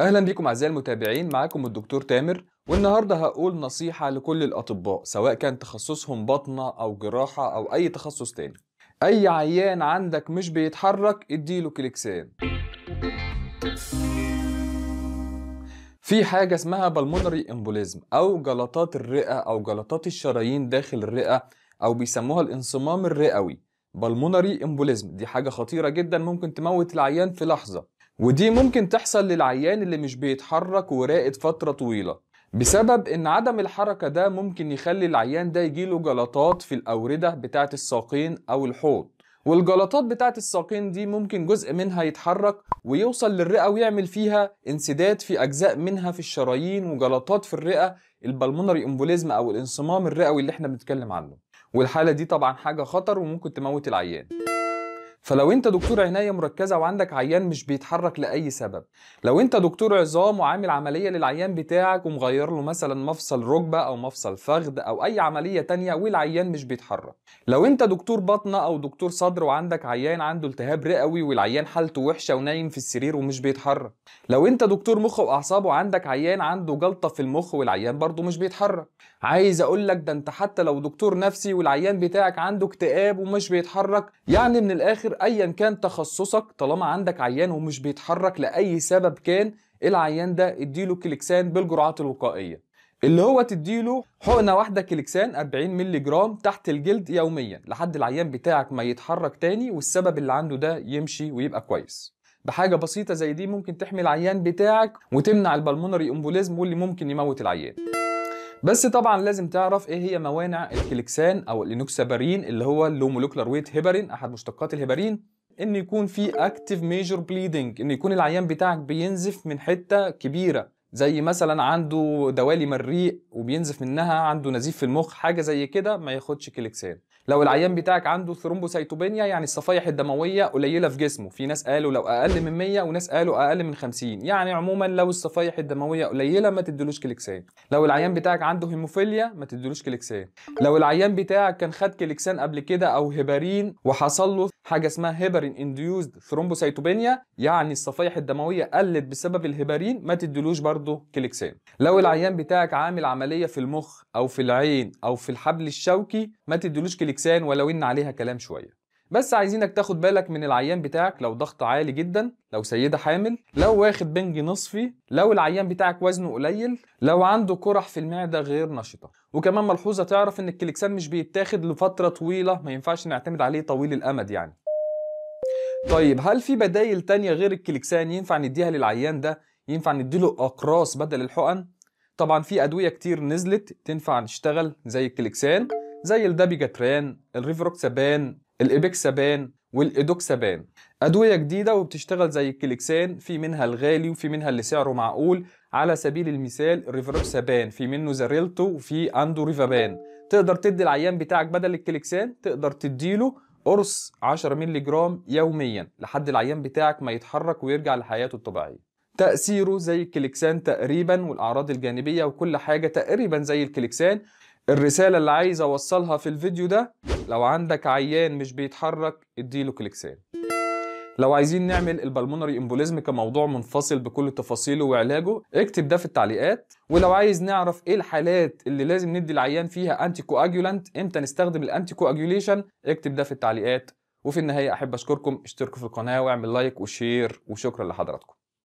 اهلا بيكم اعزائي المتابعين معاكم الدكتور تامر والنهارده هقول نصيحه لكل الاطباء سواء كان تخصصهم بطنه او جراحه او اي تخصص تاني اي عيان عندك مش بيتحرك اديله كليكسان في حاجه اسمها بالمونري امبوليزم او جلطات الرئه او جلطات الشرايين داخل الرئه او بيسموها الانصمام الرئوي بالمونري امبوليزم دي حاجه خطيره جدا ممكن تموت العيان في لحظه ودي ممكن تحصل للعيان اللي مش بيتحرك وراقد فترة طويلة بسبب ان عدم الحركة ده ممكن يخلي العيان ده يجيله جلطات في الأوردة بتاعة الساقين أو الحوض والجلطات بتاعة الساقين دي ممكن جزء منها يتحرك ويوصل للرئة ويعمل فيها انسداد في أجزاء منها في الشرايين وجلطات في الرئة البلمونري امبوليزم أو الانصمام الرئوي اللي احنا بنتكلم عنه والحالة دي طبعا حاجة خطر وممكن تموت العيان فلو انت دكتور عنايه مركزه وعندك عيان مش بيتحرك لاي سبب لو انت دكتور عظام وعامل عمليه للعيان بتاعك ومغير له مثلا مفصل ركبه او مفصل فخذ او اي عمليه تانية والعيان مش بيتحرك لو انت دكتور بطنه او دكتور صدر وعندك عيان عنده التهاب رئوي والعيان حالته وحشه ونايم في السرير ومش بيتحرك لو انت دكتور مخ واعصاب وعندك عيان عنده جلطه في المخ والعيان برضه مش بيتحرك عايز اقول لك ده انت حتى لو دكتور نفسي والعيان بتاعك عنده اكتئاب ومش بيتحرك يعني من الاخر الاخر ايا كان تخصصك طالما عندك عيان ومش بيتحرك لاي سبب كان العيان ده اديله كليكسان بالجرعات الوقائيه اللي هو تديله حقنه واحده كليكسان 40 مللي جرام تحت الجلد يوميا لحد العيان بتاعك ما يتحرك تاني والسبب اللي عنده ده يمشي ويبقى كويس بحاجه بسيطه زي دي ممكن تحمي العيان بتاعك وتمنع البلمونري امبوليزم واللي ممكن يموت العيان بس طبعا لازم تعرف ايه هي موانع الكليكسان او الانوكسابارين اللي هو اللو ويت هيبارين احد مشتقات الهيبارين ان يكون في اكتف ميجر بليدنج ان يكون العيان بتاعك بينزف من حته كبيره زي مثلا عنده دوالي مريء وبينزف منها عنده نزيف في المخ حاجه زي كده ما ياخدش كليكسان لو العيان بتاعك عنده ثرومبوسيتوبينيا يعني الصفائح الدمويه قليله في جسمه في ناس قالوا لو اقل من 100 وناس قالوا اقل من 50 يعني عموما لو الصفائح الدمويه قليله ما تديلوش كليكسان لو العيان بتاعك عنده هيموفيليا ما تديلوش كليكسان لو العيان بتاعك كان خد كليكسان قبل كده او هيبارين وحصل له حاجه اسمها هيبارين انديوزد ثرومبوسيتوبينيا يعني الصفائح الدمويه قلت بسبب الهيبارين ما تديلوش برضه برضه كليكسان لو العيان بتاعك عامل عمليه في المخ او في العين او في الحبل الشوكي ما تدلوش كليكسان ولو ان عليها كلام شويه بس عايزينك تاخد بالك من العيان بتاعك لو ضغط عالي جدا لو سيده حامل لو واخد بنج نصفي لو العيان بتاعك وزنه قليل لو عنده قرح في المعده غير نشطه وكمان ملحوظه تعرف ان الكليكسان مش بيتاخد لفتره طويله ما ينفعش نعتمد عليه طويل الامد يعني طيب هل في بدايل تانية غير الكليكسان ينفع نديها للعيان ده ينفع نديله اقراص بدل الحقن طبعا في ادويه كتير نزلت تنفع تشتغل زي الكليكسان زي الدابيجاتران الريفروكسابان الايبكسابان والادوكسابان ادويه جديده وبتشتغل زي الكليكسان في منها الغالي وفي منها اللي سعره معقول على سبيل المثال الريفروكسابان في منه زاريلتو وفي أندو ريفابان تقدر تدي العيان بتاعك بدل الكليكسان تقدر تديله قرص 10 مللي جرام يوميا لحد العيان بتاعك ما يتحرك ويرجع لحياته الطبيعيه تأثيره زي الكليكسان تقريبا والأعراض الجانبية وكل حاجة تقريبا زي الكليكسان الرسالة اللي عايز أوصلها في الفيديو ده لو عندك عيان مش بيتحرك اديله كليكسان لو عايزين نعمل البلمونري امبوليزم كموضوع منفصل بكل تفاصيله وعلاجه اكتب ده في التعليقات ولو عايز نعرف ايه الحالات اللي لازم ندي العيان فيها انتي كواجولانت امتى نستخدم الانتي كواجوليشن اكتب ده في التعليقات وفي النهايه احب اشكركم اشتركوا في القناه واعمل لايك وشير وشكرا لحضراتكم